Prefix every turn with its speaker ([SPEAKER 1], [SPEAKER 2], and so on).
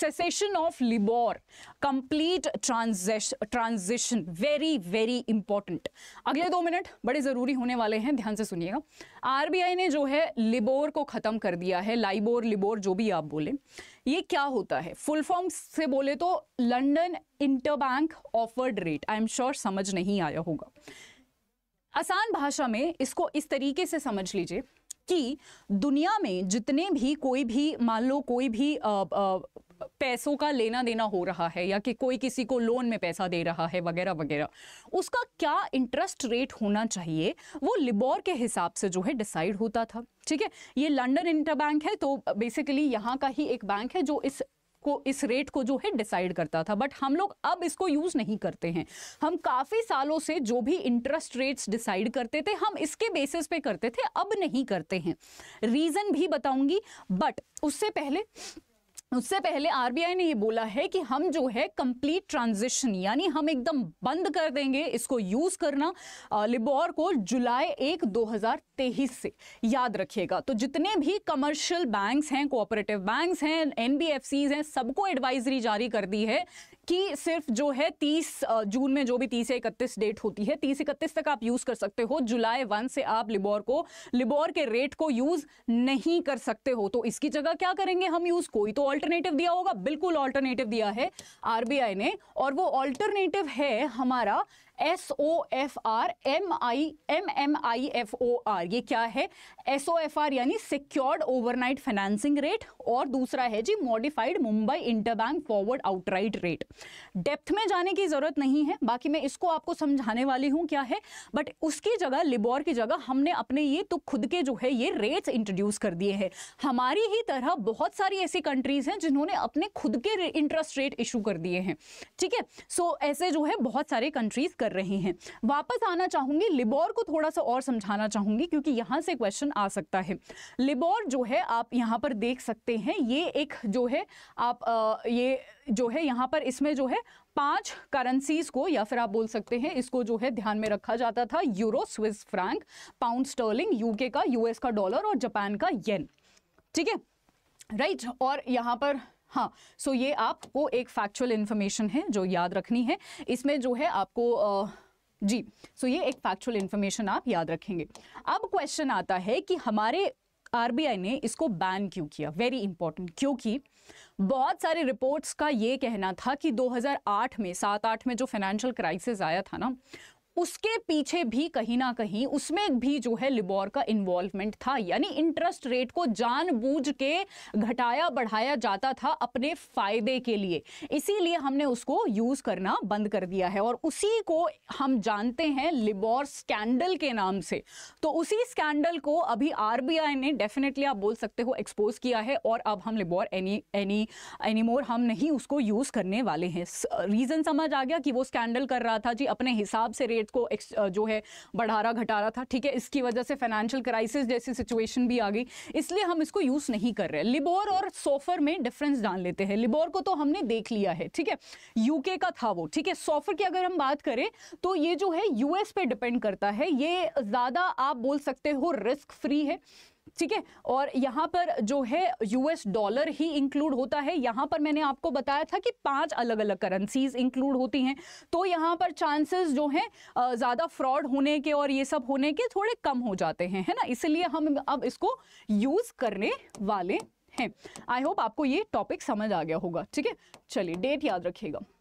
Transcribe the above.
[SPEAKER 1] cessation of LIBOR complete transition very very important अगले दो minute बड़े ज़रूरी होने वाले हैं ध्यान से सुनिएगा आरबीआई ने जो है लिबोर को ख़त्म कर दिया है लाइबोर लिबोर जो भी आप बोले ये क्या होता है फुल फॉर्म से बोले तो London interbank offered rate I am sure समझ नहीं आया होगा आसान भाषा में इसको इस तरीके से समझ लीजिए कि दुनिया में जितने भी कोई भी मान लो कोई भी आ, आ, पैसों का लेना देना हो रहा है या कि कोई किसी को लोन में पैसा दे रहा है वगैरह वगैरह उसका क्या इंटरेस्ट रेट होना चाहिए वो लिबोर के हिसाब से जो है डिसाइड होता था ठीक है ये लंडन इंटर बैंक है तो बेसिकली यहाँ का ही एक बैंक है जो इस को इस रेट को जो है डिसाइड करता था बट हम लोग अब इसको यूज़ नहीं करते हैं हम काफ़ी सालों से जो भी इंटरेस्ट रेट्स डिसाइड करते थे हम इसके बेसिस पे करते थे अब नहीं करते हैं रीज़न भी बताऊंगी बट उससे पहले उससे पहले आरबीआई ने ये बोला है कि हम जो है कंप्लीट ट्रांजिशन यानी हम एकदम बंद कर देंगे इसको यूज करना लिबोर को जुलाई एक 2023 से याद रखिएगा तो जितने भी कमर्शियल बैंक्स हैं कोऑपरेटिव बैंक्स हैं एनबीएफसीज हैं सबको एडवाइजरी जारी कर दी है कि सिर्फ जो है 30 जून में जो भी 30 या 31 डेट होती है 30 इकतीस तक आप यूज़ कर सकते हो जुलाई वन से आप लिबोर को लिबोर के रेट को यूज़ नहीं कर सकते हो तो इसकी जगह क्या करेंगे हम यूज़ कोई तो ऑल्टरनेटिव दिया होगा बिल्कुल ऑल्टरनेटिव दिया है आरबीआई ने और वो ऑल्टरनेटिव है हमारा S O F R M I M M I F O R ये क्या है एस ओ एफ आर यानी सिक्योर्ड ओवरनाइट फाइनेंसिंग रेट और दूसरा है G modified Mumbai interbank forward outright rate depth में जाने की ज़रूरत नहीं है बाकी मैं इसको आपको समझाने वाली हूँ क्या है बट उसकी जगह लिबोर की जगह हमने अपने ये तो खुद के जो है ये रेट्स इंट्रोड्यूस कर दिए हैं हमारी ही तरह बहुत सारी ऐसी कंट्रीज़ हैं जिन्होंने अपने खुद के इंटरेस्ट रेट इशू कर दिए हैं ठीक है सो so, ऐसे जो है बहुत सारे कंट्रीज़ कर रहे हैं वापस आना चाहूंगी लिबोर को थोड़ा सा और समझाना चाहूंगी क्योंकि यहाँ से क्वेश्चन आ सकता है लिबोर जो है आप यहाँ पर देख सकते हैं ये एक जो है आप आ, ये जो है यहाँ पर इसमें जो है पांच करेंसीज को या फिर आप बोल सकते हैं इसको जो है ध्यान में रखा जाता था euro Swiss franc pound sterling UK का यूएस का डॉलर और जापान का येन ठीक है राइट और यहाँ पर हाँ सो so ये आपको एक फैक्चुअल इन्फॉर्मेशन है जो याद रखनी है इसमें जो है आपको आ, जी सो so ये एक फैक्चुअल इन्फॉर्मेशन आप याद रखेंगे अब क्वेश्चन आता है कि हमारे आरबीआई ने इसको बैन क्यों किया वेरी इंपॉर्टेंट क्योंकि बहुत सारे रिपोर्ट्स का ये कहना था कि 2008 में सात आठ में जो फाइनेंशियल क्राइसिस आया था ना उसके पीछे भी कहीं ना कहीं उसमें भी जो है लिबोर का इन्वॉल्वमेंट था यानी इंटरेस्ट रेट को जानबूझ के घटाया बढ़ाया जाता था अपने फायदे के लिए इसीलिए हमने उसको यूज करना बंद कर दिया है और उसी को हम जानते हैं लिबोर स्कैंडल के नाम से तो उसी स्कैंडल को अभी आर ने डेफिनेटली आप बोल सकते हो एक्सपोज किया है और अब हम लिबोर एनी एनी एनीमोर हम नहीं उसको यूज करने वाले हैं रीजन समझ आ गया कि वो स्कैंडल कर रहा था जी अपने हिसाब से रेट रेट को जो है बढ़ा रहा घटा रहा था ठीक है इसकी वजह से फाइनेंशियल क्राइसिस जैसी सिचुएशन भी आ गई इसलिए हम इसको यूज़ नहीं कर रहे लिबोर और सोफर में डिफरेंस डाल लेते हैं लिबोर को तो हमने देख लिया है ठीक है यूके का था वो ठीक है सोफर की अगर हम बात करें तो ये जो है यूएस पे डिपेंड करता है ये ज़्यादा आप बोल सकते हो रिस्क फ्री है ठीक है और यहाँ पर जो है यूएस डॉलर ही इंक्लूड होता है यहाँ पर मैंने आपको बताया था कि पांच अलग अलग करेंसीज इंक्लूड होती हैं तो यहाँ पर चांसेस जो हैं ज़्यादा फ्रॉड होने के और ये सब होने के थोड़े कम हो जाते हैं है ना इसलिए हम अब इसको यूज़ करने वाले हैं आई होप आपको ये टॉपिक समझ आ गया होगा ठीक है चलिए डेट याद रखिएगा